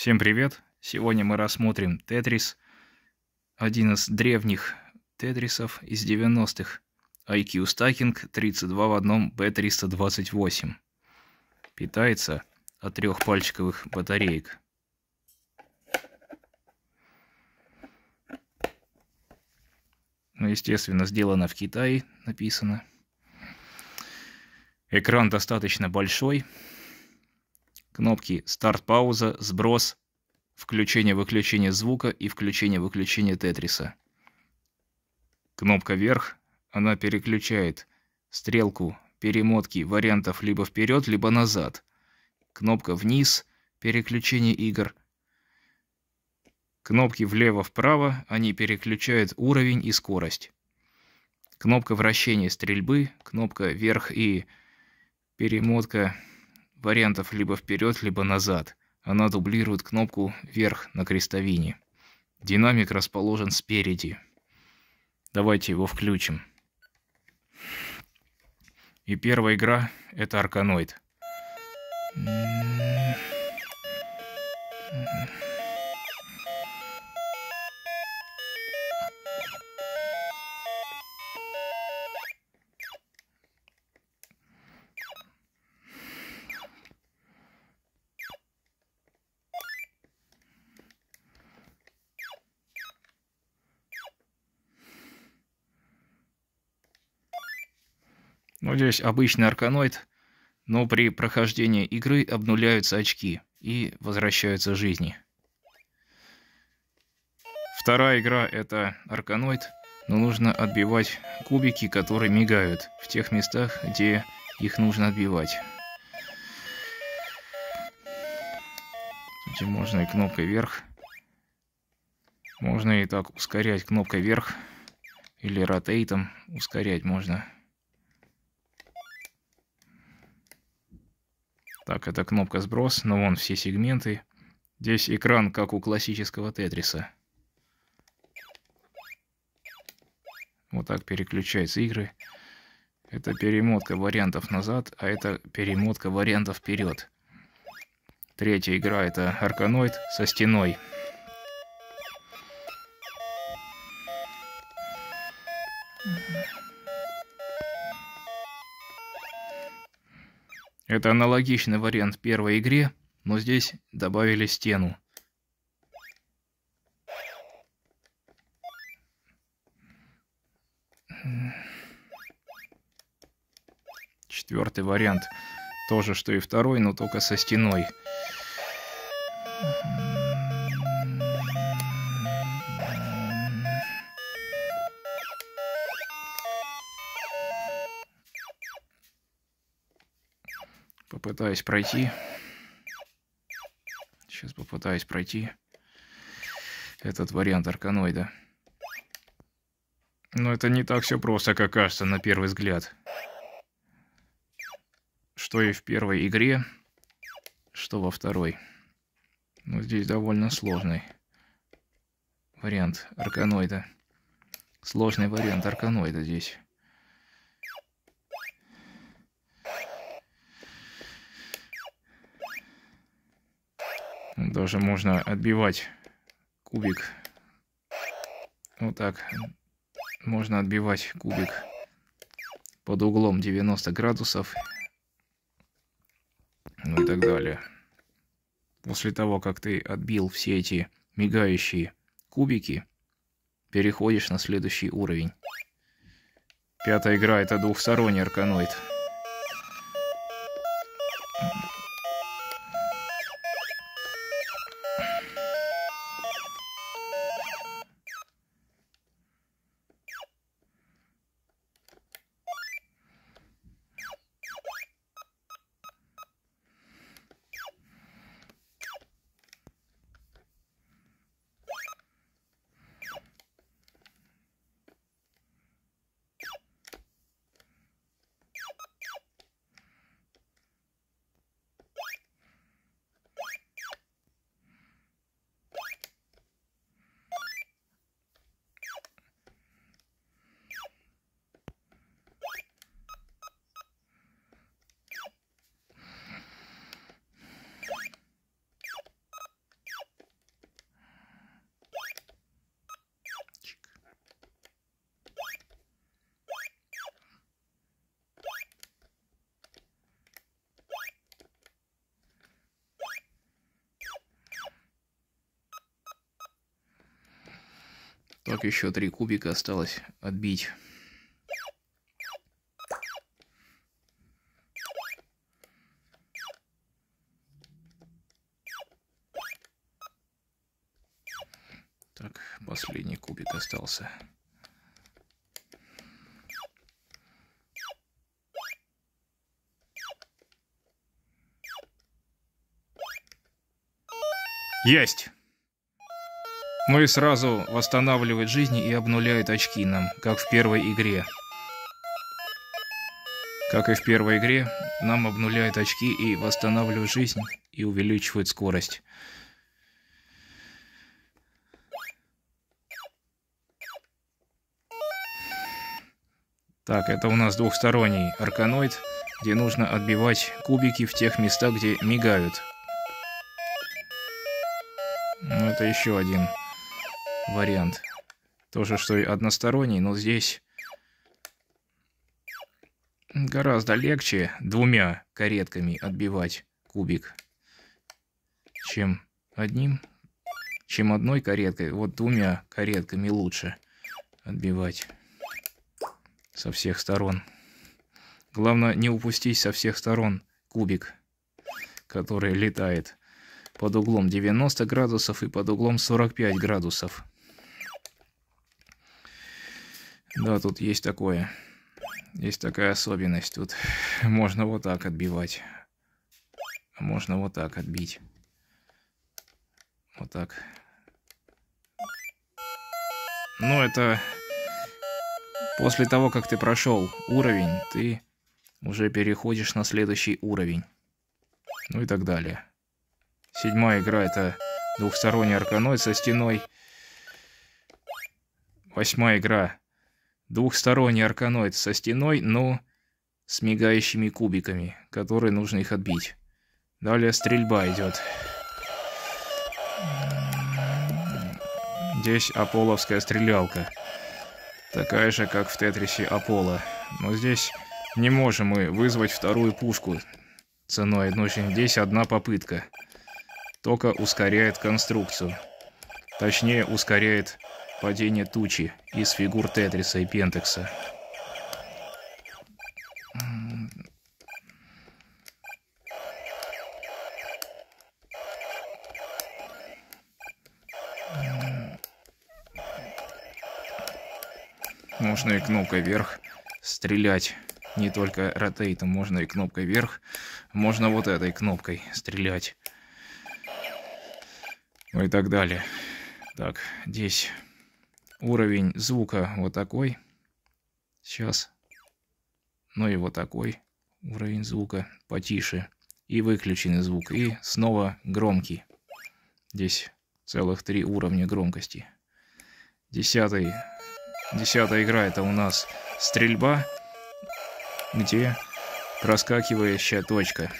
Всем привет! Сегодня мы рассмотрим Тетрис, один из древних Тетрисов из 90-х. IQ стакинг 32 в одном B328. Питается от трех пальчиковых батареек. Ну, естественно, сделано в Китае, написано. Экран достаточно большой, Кнопки старт-пауза, сброс, включение-выключение звука и включение-выключение тетриса. Кнопка вверх, она переключает стрелку перемотки вариантов либо вперед, либо назад. Кнопка вниз переключение игр. Кнопки влево-вправо, они переключают уровень и скорость. Кнопка вращения стрельбы, кнопка вверх и перемотка вариантов либо вперед, либо назад. Она дублирует кнопку «Вверх» на крестовине. Динамик расположен спереди. Давайте его включим. И первая игра — это Арканоид. Mm-hmm. Ну, здесь обычный арканоид, но при прохождении игры обнуляются очки и возвращаются жизни. Вторая игра это арканоид, но нужно отбивать кубики, которые мигают в тех местах, где их нужно отбивать. Кстати, можно и кнопкой вверх. Можно и так ускорять кнопкой вверх. Или ротейтом ускорять можно. Так, это кнопка сброс, но вон все сегменты. Здесь экран, как у классического Тетриса. Вот так переключаются игры. Это перемотка вариантов назад, а это перемотка вариантов вперед. Третья игра это Арканоид со стеной. Это аналогичный вариант первой игре, но здесь добавили стену. Четвертый вариант. Тоже, что и второй, но только со стеной. Угу. Попытаюсь пройти. Сейчас попытаюсь пройти этот вариант арканоида. Но это не так все просто, как кажется на первый взгляд. Что и в первой игре, что во второй. Но здесь довольно сложный вариант арканоида. Сложный вариант арканоида здесь. Даже можно отбивать кубик. Вот так. Можно отбивать кубик под углом 90 градусов. Ну и так далее. После того, как ты отбил все эти мигающие кубики, переходишь на следующий уровень. Пятая игра это двухсторонний арканоид. Так, еще три кубика осталось отбить. Так, последний кубик остался. Есть! Ну и сразу восстанавливает жизни и обнуляет очки нам, как в первой игре. Как и в первой игре, нам обнуляет очки и восстанавливает жизнь и увеличивает скорость. Так, это у нас двухсторонний арканоид, где нужно отбивать кубики в тех местах, где мигают. Ну, это еще один вариант. Тоже, что и односторонний, но здесь гораздо легче двумя каретками отбивать кубик, чем одним, чем одной кареткой. Вот двумя каретками лучше отбивать со всех сторон. Главное не упустить со всех сторон кубик, который летает под углом 90 градусов и под углом 45 градусов. Да, тут есть такое. Есть такая особенность. Тут можно вот так отбивать. Можно вот так отбить. Вот так. Но ну, это... После того, как ты прошел уровень, ты уже переходишь на следующий уровень. Ну и так далее. Седьмая игра это двухсторонний арканоид со стеной. Восьмая игра Двухсторонний арканоид со стеной, но с мигающими кубиками, которые нужно их отбить. Далее стрельба идет. Здесь аполловская стрелялка. Такая же, как в Тетрисе Аполло. Но здесь не можем мы вызвать вторую пушку ценой, ну, одной. здесь одна попытка. Только ускоряет конструкцию. Точнее, ускоряет Падение тучи из фигур Тетриса и Пентекса. Можно и кнопкой вверх стрелять. Не только ротейтом, можно и кнопкой вверх. Можно вот этой кнопкой стрелять. Ну и так далее. Так, здесь... Уровень звука вот такой. Сейчас. Ну и вот такой уровень звука потише. И выключенный звук. И снова громкий. Здесь целых три уровня громкости. Десятый, десятая игра это у нас стрельба, где проскакивающая точка.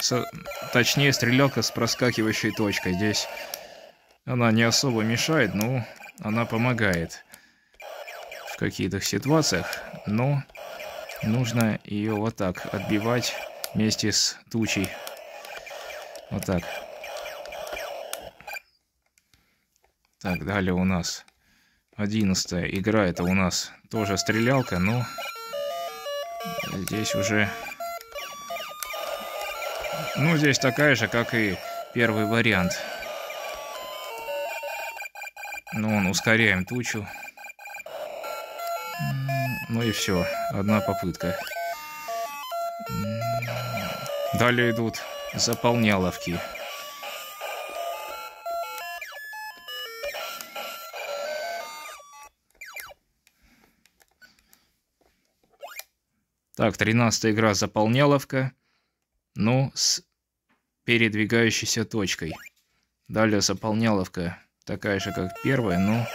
Со, точнее, стрелялка с проскакивающей точкой. Здесь она не особо мешает, но она помогает в каких-то ситуациях, но нужно ее вот так отбивать вместе с тучей. Вот так. Так, далее у нас одиннадцатая игра. Это у нас тоже стрелялка, но здесь уже... Ну, здесь такая же, как и первый вариант. Ну, он ускоряем тучу. Ну и все. Одна попытка. Далее идут заполняловки. Так, тринадцатая игра заполняловка, Ну с передвигающейся точкой. Далее заполняловка такая же, как первая, но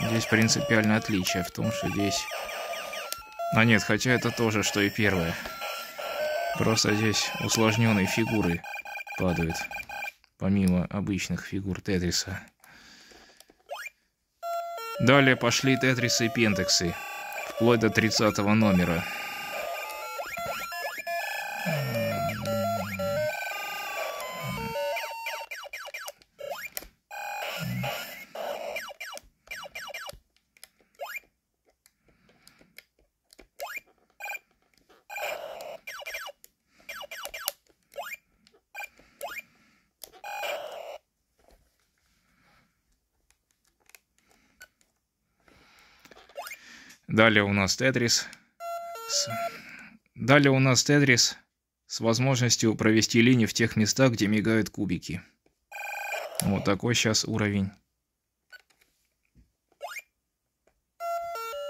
здесь принципиальное отличие в том, что здесь... А нет, хотя это тоже, что и первая. Просто здесь усложненные фигуры падают, помимо обычных фигур Тетриса. Далее пошли Тетрисы и Пентексы, вплоть до 30 номера. Далее у нас Тетрис. С... Далее у нас Тетрис с возможностью провести линии в тех местах, где мигают кубики. Вот такой сейчас уровень.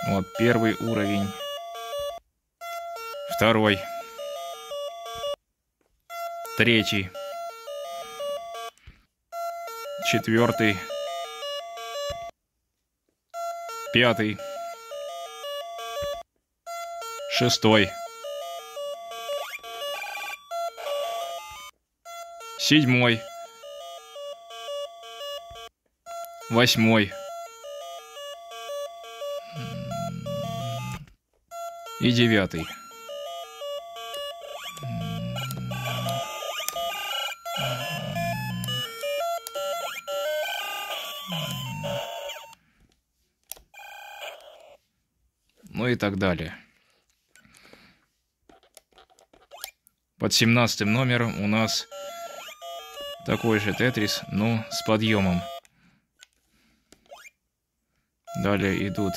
Вот первый уровень. Второй. Третий. Четвертый. Пятый. Шестой. Седьмой. Восьмой. И девятый. Ну и так далее. Под 17 номером у нас такой же тетрис, но ну, с подъемом. Далее идут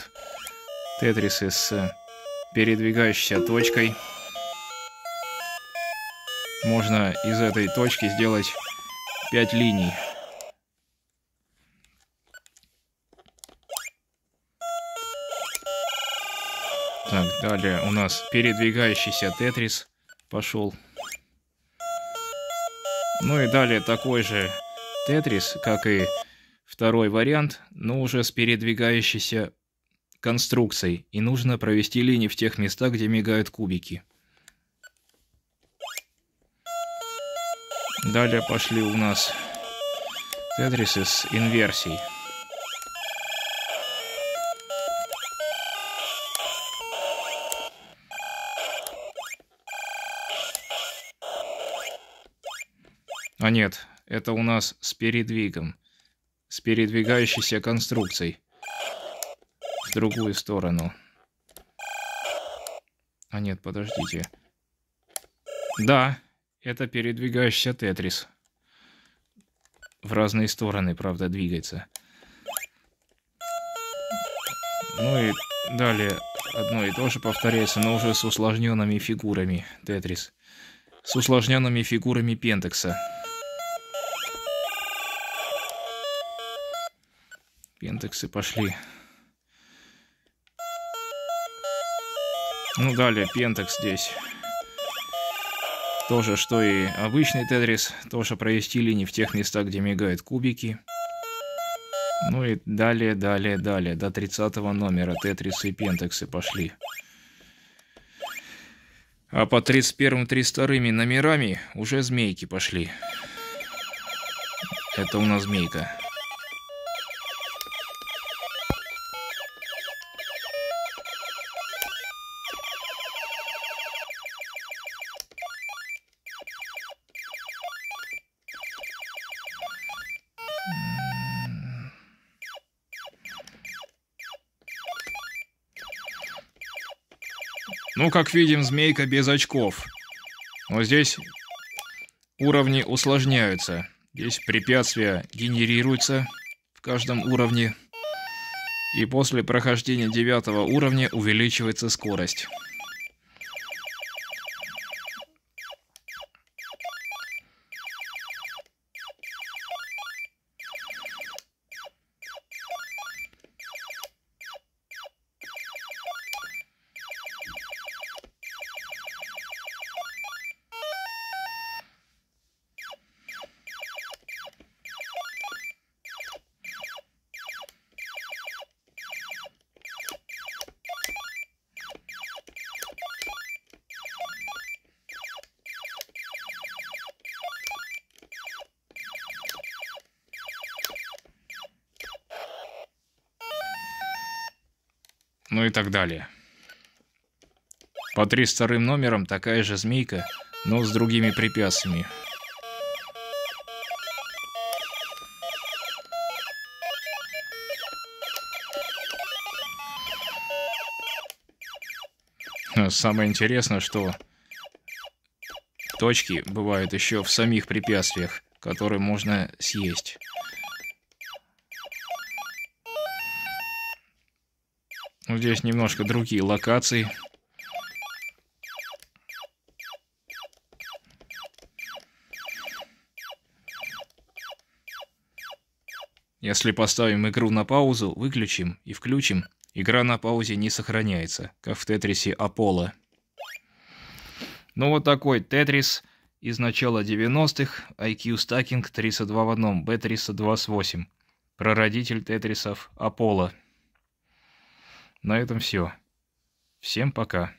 тетрисы с передвигающейся точкой. Можно из этой точки сделать 5 линий. Так, далее у нас передвигающийся тетрис пошел. Ну и далее такой же тетрис, как и второй вариант, но уже с передвигающейся конструкцией, и нужно провести линии в тех местах, где мигают кубики. Далее пошли у нас тетрисы с инверсией. А нет, это у нас с передвигом. С передвигающейся конструкцией. В другую сторону. А нет, подождите. Да, это передвигающийся Тетрис. В разные стороны, правда, двигается. Ну и далее одно и то же повторяется, но уже с усложненными фигурами Тетрис. С усложненными фигурами Пентекса. Пентексы пошли. Ну, далее пентекс здесь. Тоже, что и обычный тетрис, тоже провести линии в тех местах, где мигают кубики. Ну и далее, далее, далее, до 30 номера тетрисы и пентексы пошли. А по 31-32 номерами уже змейки пошли. Это у нас змейка. Ну, как видим, змейка без очков. Но здесь уровни усложняются. Здесь препятствия генерируются в каждом уровне. И после прохождения девятого уровня увеличивается скорость. ну и так далее. По три старым номерам такая же змейка, но с другими препятствиями. А, самое интересное, что точки бывают еще в самих препятствиях, которые можно съесть. Ну, здесь немножко другие локации. Если поставим игру на паузу, выключим и включим, игра на паузе не сохраняется, как в Тетрисе Аполло. Ну вот такой Тетрис из начала 90-х, IQ Stacking 32 в одном, B328, прародитель Тетрисов Аполло. На этом все. Всем пока.